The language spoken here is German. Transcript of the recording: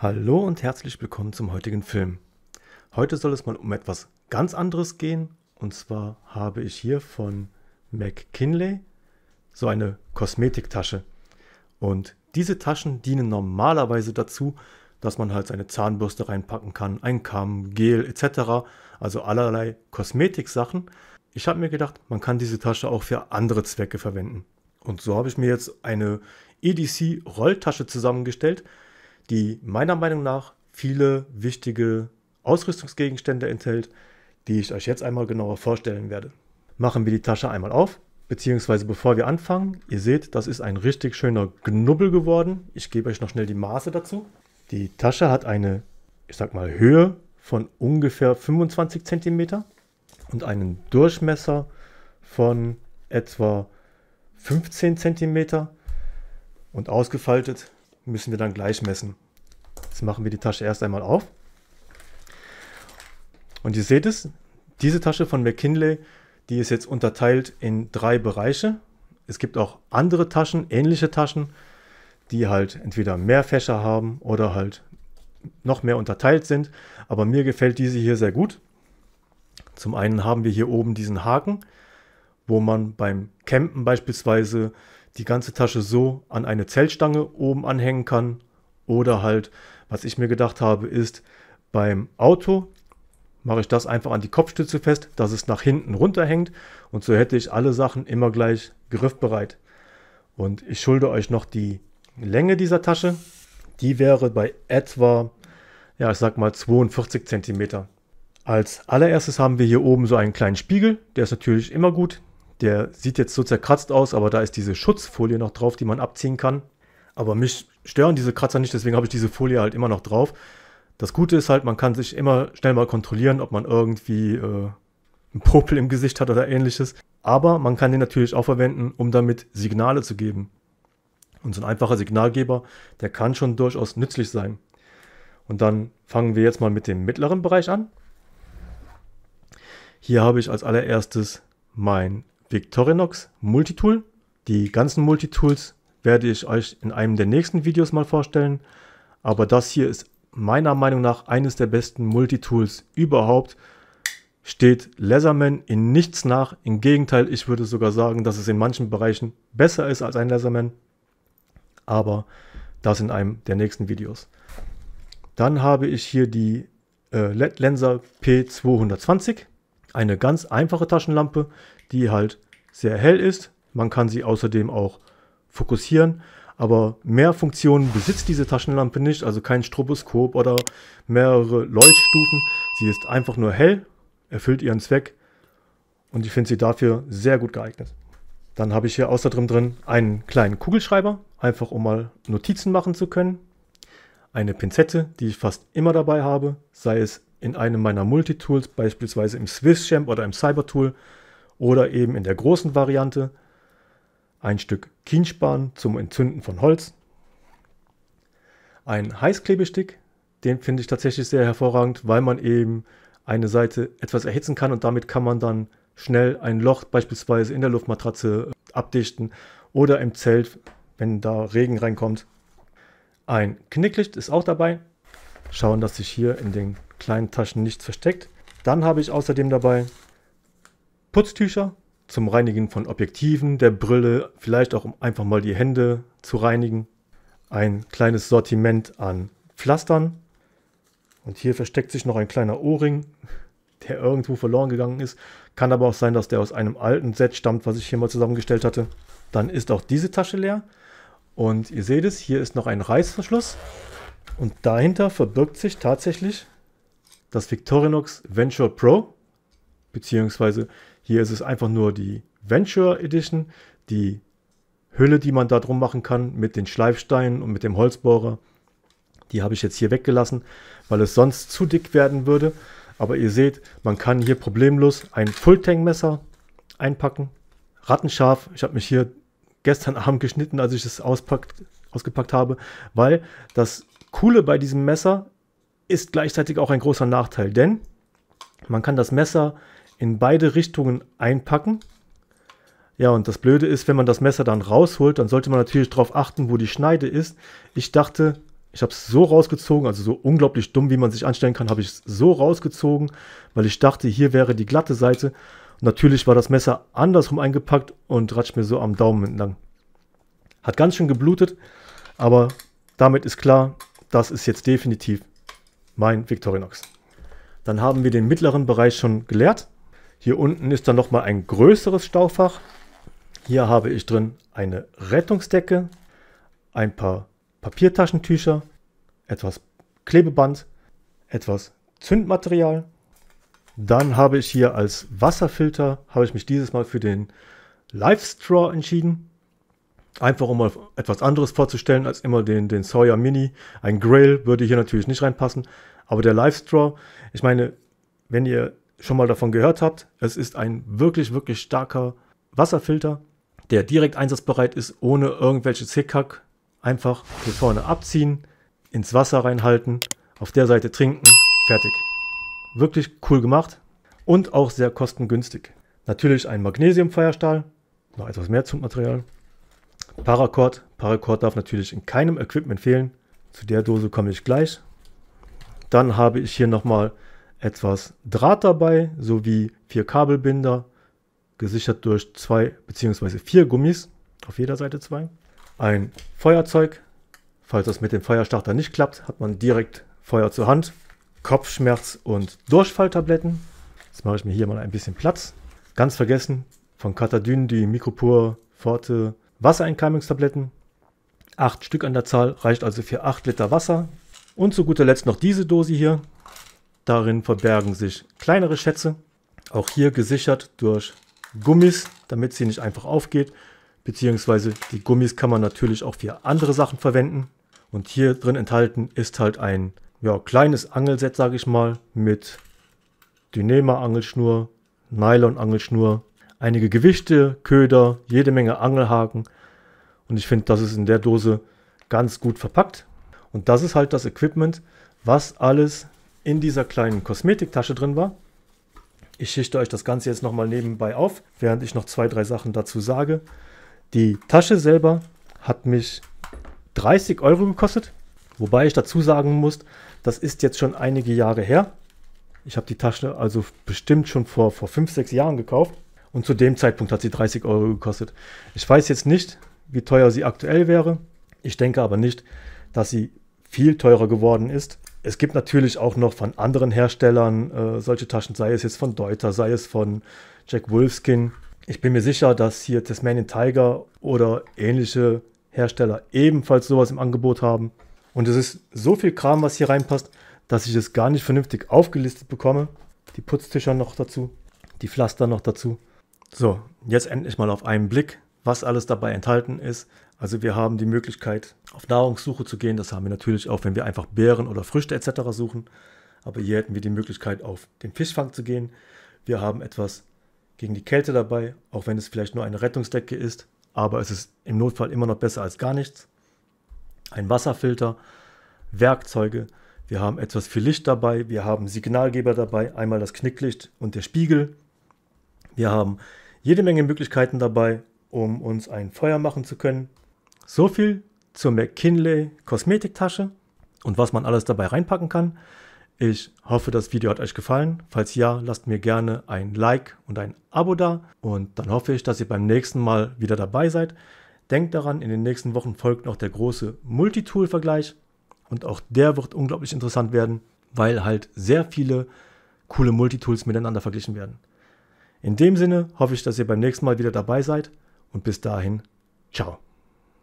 Hallo und herzlich willkommen zum heutigen Film. Heute soll es mal um etwas ganz anderes gehen. Und zwar habe ich hier von McKinley so eine Kosmetiktasche. Und diese Taschen dienen normalerweise dazu, dass man halt seine Zahnbürste reinpacken kann, ein Kamm, Gel etc. Also allerlei Kosmetiksachen. Ich habe mir gedacht, man kann diese Tasche auch für andere Zwecke verwenden. Und so habe ich mir jetzt eine EDC-Rolltasche zusammengestellt, die meiner Meinung nach viele wichtige Ausrüstungsgegenstände enthält, die ich euch jetzt einmal genauer vorstellen werde. Machen wir die Tasche einmal auf, beziehungsweise bevor wir anfangen, ihr seht, das ist ein richtig schöner Knubbel geworden. Ich gebe euch noch schnell die Maße dazu. Die Tasche hat eine, ich sag mal, Höhe von ungefähr 25 cm und einen Durchmesser von etwa 15 cm und ausgefaltet müssen wir dann gleich messen. Jetzt machen wir die Tasche erst einmal auf. Und ihr seht es, diese Tasche von McKinley, die ist jetzt unterteilt in drei Bereiche. Es gibt auch andere Taschen, ähnliche Taschen, die halt entweder mehr Fächer haben oder halt noch mehr unterteilt sind. Aber mir gefällt diese hier sehr gut. Zum einen haben wir hier oben diesen Haken, wo man beim Campen beispielsweise die ganze Tasche so an eine Zeltstange oben anhängen kann. Oder halt, was ich mir gedacht habe, ist beim Auto mache ich das einfach an die Kopfstütze fest, dass es nach hinten runterhängt. Und so hätte ich alle Sachen immer gleich griffbereit. Und ich schulde euch noch die Länge dieser Tasche. Die wäre bei etwa, ja, ich sag mal 42 cm. Als allererstes haben wir hier oben so einen kleinen Spiegel. Der ist natürlich immer gut. Der sieht jetzt so zerkratzt aus, aber da ist diese Schutzfolie noch drauf, die man abziehen kann. Aber mich stören diese Kratzer nicht, deswegen habe ich diese Folie halt immer noch drauf. Das Gute ist halt, man kann sich immer schnell mal kontrollieren, ob man irgendwie äh, einen Popel im Gesicht hat oder ähnliches. Aber man kann den natürlich auch verwenden, um damit Signale zu geben. Und so ein einfacher Signalgeber, der kann schon durchaus nützlich sein. Und dann fangen wir jetzt mal mit dem mittleren Bereich an. Hier habe ich als allererstes mein Victorinox Multitool. Die ganzen Multitools werde ich euch in einem der nächsten Videos mal vorstellen. Aber das hier ist meiner Meinung nach eines der besten Multitools überhaupt. Steht Leatherman in nichts nach. Im Gegenteil, ich würde sogar sagen, dass es in manchen Bereichen besser ist als ein Leatherman. Aber das in einem der nächsten Videos. Dann habe ich hier die äh, LED Lenser P220. Eine ganz einfache Taschenlampe, die halt sehr hell ist. Man kann sie außerdem auch fokussieren, aber mehr Funktionen besitzt diese Taschenlampe nicht, also kein Stroboskop oder mehrere Leuchtstufen. Sie ist einfach nur hell, erfüllt ihren Zweck und ich finde sie dafür sehr gut geeignet. Dann habe ich hier außerdem drin einen kleinen Kugelschreiber, einfach um mal Notizen machen zu können. Eine Pinzette, die ich fast immer dabei habe, sei es in einem meiner Multitools, beispielsweise im SwissChamp oder im CyberTool oder eben in der großen Variante ein Stück Kienspan zum Entzünden von Holz, ein Heißklebestick, den finde ich tatsächlich sehr hervorragend, weil man eben eine Seite etwas erhitzen kann und damit kann man dann schnell ein Loch beispielsweise in der Luftmatratze äh, abdichten oder im Zelt, wenn da Regen reinkommt. Ein Knicklicht ist auch dabei. Schauen, dass sich hier in den kleinen Taschen nichts versteckt. Dann habe ich außerdem dabei Putztücher zum Reinigen von Objektiven, der Brille, vielleicht auch um einfach mal die Hände zu reinigen. Ein kleines Sortiment an Pflastern. Und hier versteckt sich noch ein kleiner Ohrring, der irgendwo verloren gegangen ist. Kann aber auch sein, dass der aus einem alten Set stammt, was ich hier mal zusammengestellt hatte. Dann ist auch diese Tasche leer. Und ihr seht es, hier ist noch ein Reißverschluss. Und dahinter verbirgt sich tatsächlich das Victorinox Venture Pro, beziehungsweise hier ist es einfach nur die Venture Edition, die Hülle, die man da drum machen kann mit den Schleifsteinen und mit dem Holzbohrer. Die habe ich jetzt hier weggelassen, weil es sonst zu dick werden würde. Aber ihr seht, man kann hier problemlos ein Fulltang-Messer einpacken. Rattenscharf, ich habe mich hier gestern Abend geschnitten, als ich es ausgepackt habe, weil das Coole bei diesem Messer ist gleichzeitig auch ein großer Nachteil, denn man kann das Messer in beide Richtungen einpacken. Ja, und das Blöde ist, wenn man das Messer dann rausholt, dann sollte man natürlich darauf achten, wo die Schneide ist. Ich dachte, ich habe es so rausgezogen, also so unglaublich dumm, wie man sich anstellen kann, habe ich es so rausgezogen, weil ich dachte, hier wäre die glatte Seite. natürlich war das Messer andersrum eingepackt und ratscht mir so am Daumen entlang. Hat ganz schön geblutet, aber damit ist klar, das ist jetzt definitiv mein Victorinox. Dann haben wir den mittleren Bereich schon geleert. Hier unten ist dann nochmal ein größeres Staufach. Hier habe ich drin eine Rettungsdecke, ein paar Papiertaschentücher, etwas Klebeband, etwas Zündmaterial. Dann habe ich hier als Wasserfilter, habe ich mich dieses Mal für den Live Straw entschieden. Einfach um mal etwas anderes vorzustellen als immer den, den Sawyer Mini. Ein Grail würde hier natürlich nicht reinpassen. Aber der Live Straw, ich meine, wenn ihr schon mal davon gehört habt. Es ist ein wirklich, wirklich starker Wasserfilter, der direkt einsatzbereit ist, ohne irgendwelches Hickhack. Einfach hier vorne abziehen, ins Wasser reinhalten, auf der Seite trinken, fertig. Wirklich cool gemacht und auch sehr kostengünstig. Natürlich ein Magnesiumfeuerstahl, noch etwas mehr zum Paracord, Paracord darf natürlich in keinem Equipment fehlen. Zu der Dose komme ich gleich. Dann habe ich hier nochmal etwas Draht dabei sowie vier Kabelbinder, gesichert durch zwei bzw. vier Gummis, auf jeder Seite zwei. Ein Feuerzeug, falls das mit dem Feuerstarter nicht klappt, hat man direkt Feuer zur Hand. Kopfschmerz- und Durchfalltabletten. Jetzt mache ich mir hier mal ein bisschen Platz. Ganz vergessen, von Katadyn die Mikropur Forte Wassereinkeimungstabletten. Acht Stück an der Zahl, reicht also für acht Liter Wasser. Und zu guter Letzt noch diese Dose hier. Darin verbergen sich kleinere Schätze, auch hier gesichert durch Gummis, damit sie nicht einfach aufgeht. Beziehungsweise die Gummis kann man natürlich auch für andere Sachen verwenden. Und hier drin enthalten ist halt ein ja, kleines Angelset, sage ich mal, mit Dynema-Angelschnur, Nylon-Angelschnur, einige Gewichte, Köder, jede Menge Angelhaken. Und ich finde, das ist in der Dose ganz gut verpackt. Und das ist halt das Equipment, was alles in dieser kleinen Kosmetiktasche drin war. Ich schichte euch das Ganze jetzt nochmal nebenbei auf, während ich noch zwei, drei Sachen dazu sage. Die Tasche selber hat mich 30 Euro gekostet, wobei ich dazu sagen muss, das ist jetzt schon einige Jahre her. Ich habe die Tasche also bestimmt schon vor, vor 5, 6 Jahren gekauft und zu dem Zeitpunkt hat sie 30 Euro gekostet. Ich weiß jetzt nicht, wie teuer sie aktuell wäre. Ich denke aber nicht, dass sie viel teurer geworden ist es gibt natürlich auch noch von anderen Herstellern äh, solche Taschen, sei es jetzt von Deuter, sei es von Jack Wolfskin. Ich bin mir sicher, dass hier Tasmanian Tiger oder ähnliche Hersteller ebenfalls sowas im Angebot haben. Und es ist so viel Kram, was hier reinpasst, dass ich es gar nicht vernünftig aufgelistet bekomme. Die Putztücher noch dazu, die Pflaster noch dazu. So, jetzt endlich mal auf einen Blick was alles dabei enthalten ist. Also wir haben die Möglichkeit, auf Nahrungssuche zu gehen. Das haben wir natürlich auch, wenn wir einfach Beeren oder Früchte etc. suchen. Aber hier hätten wir die Möglichkeit, auf den Fischfang zu gehen. Wir haben etwas gegen die Kälte dabei, auch wenn es vielleicht nur eine Rettungsdecke ist. Aber es ist im Notfall immer noch besser als gar nichts. Ein Wasserfilter, Werkzeuge. Wir haben etwas für Licht dabei. Wir haben Signalgeber dabei. Einmal das Knicklicht und der Spiegel. Wir haben jede Menge Möglichkeiten dabei, um uns ein Feuer machen zu können. So viel zur McKinley Kosmetiktasche und was man alles dabei reinpacken kann. Ich hoffe, das Video hat euch gefallen. Falls ja, lasst mir gerne ein Like und ein Abo da. Und dann hoffe ich, dass ihr beim nächsten Mal wieder dabei seid. Denkt daran, in den nächsten Wochen folgt noch der große Multitool-Vergleich. Und auch der wird unglaublich interessant werden, weil halt sehr viele coole Multitools miteinander verglichen werden. In dem Sinne hoffe ich, dass ihr beim nächsten Mal wieder dabei seid und bis dahin, ciao.